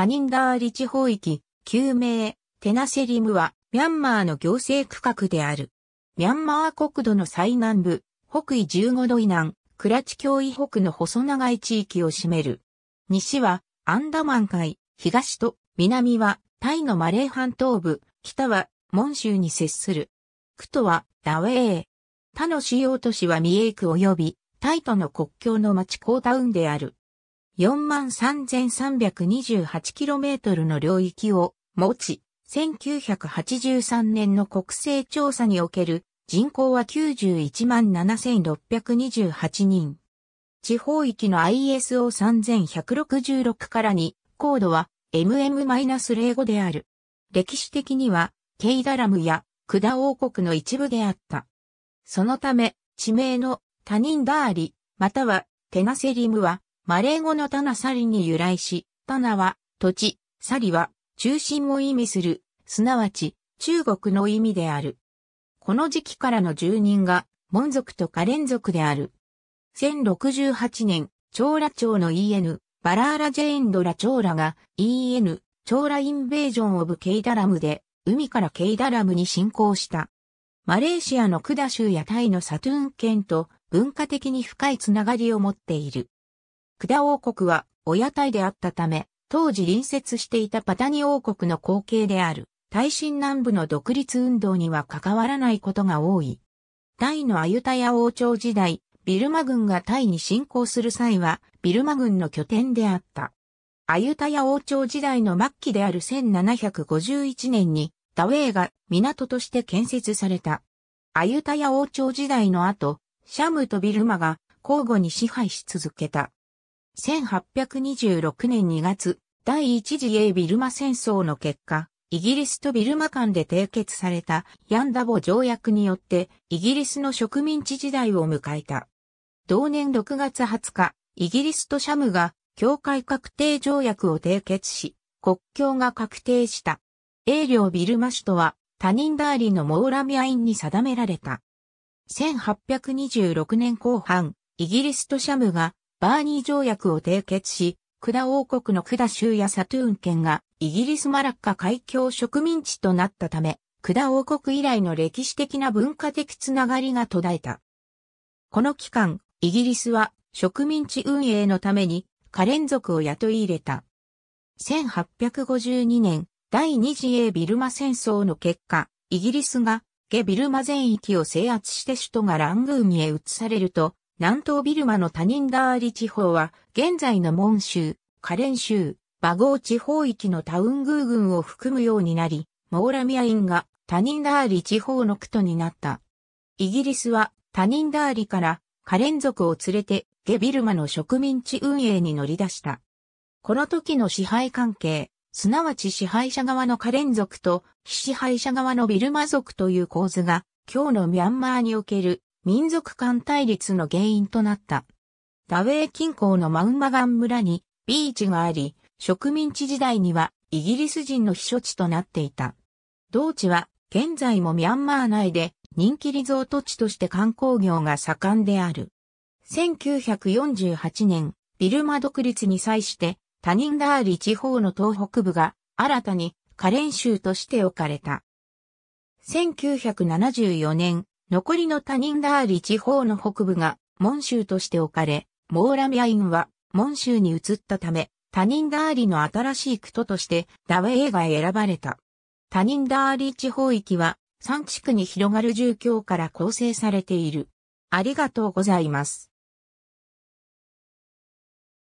他人ダーリ地方域、旧名、テナセリムは、ミャンマーの行政区画である。ミャンマー国土の最南部、北緯15度以南、クラチ教以北の細長い地域を占める。西は、アンダマン海、東と南は、タイのマレー半島部、北は、モン州に接する。区とは、ダウェー。他の主要都市はミエイク及び、タイとの国境の町コータウンである。43,328km の領域を持ち、1983年の国勢調査における人口は917,628人。地方域の ISO3166 から2、高度は MM-05 である。歴史的には、ケイダラムやクダ王国の一部であった。そのため、地名の他人ダーリ、またはテナセリムはマレー語のタナサリに由来し、タナは土地、サリは中心を意味する、すなわち中国の意味である。この時期からの住人が、モン族とカレン族である。1068年、長羅朝の EN、バラーラジェインドラ長羅が EN、長羅インベージョンオブケイダラムで、海からケイダラムに侵攻した。マレーシアのクダ州やタイのサトゥーン県と文化的に深いつながりを持っている。クダ王国は親体であったため、当時隣接していたパタニ王国の後継である、大新南部の独立運動には関わらないことが多い。タイのアユタヤ王朝時代、ビルマ軍がタイに侵攻する際は、ビルマ軍の拠点であった。アユタヤ王朝時代の末期である1751年に、ダウェイが港として建設された。アユタヤ王朝時代の後、シャムとビルマが交互に支配し続けた。1826年2月、第一次英ビルマ戦争の結果、イギリスとビルマ間で締結されたヤンダボ条約によってイギリスの植民地時代を迎えた。同年6月20日、イギリスとシャムが境界確定条約を締結し、国境が確定した。英領ビルマ首都は他人代理のモーラミアインに定められた。1826年後半、イギリスとシャムがバーニー条約を締結し、クダ王国のクダ州やサトゥーン県がイギリスマラッカ海峡植民地となったため、クダ王国以来の歴史的な文化的つながりが途絶えた。この期間、イギリスは植民地運営のためにカレン族を雇い入れた。1852年、第二次英ビルマ戦争の結果、イギリスがゲビルマ全域を制圧して首都がラングーンへ移されると、南東ビルマの他人ダーリ地方は、現在のモン州、カレン州、バゴー地方域のタウングー群を含むようになり、モーラミアインが他人ダーリ地方の区とになった。イギリスは他人ダーリからカレン族を連れてゲビルマの植民地運営に乗り出した。この時の支配関係、すなわち支配者側のカレン族と非支配者側のビルマ族という構図が今日のミャンマーにおける民族間対立の原因となった。ダウェイ近郊のマウンマガン村にビーチがあり、植民地時代にはイギリス人の避暑地となっていた。同地は現在もミャンマー内で人気リゾート地として観光業が盛んである。1948年、ビルマ独立に際して、タニンダーリ地方の東北部が新たにカレン州として置かれた。1974年、残りの他人ダーリ地方の北部が、モン州として置かれ、モーラミアインは、モン州に移ったため、他人ダーリの新しい区都として、ダウェイが選ばれた。他人ダーリ地方域は、山地区に広がる住居から構成されている。ありがとうございます。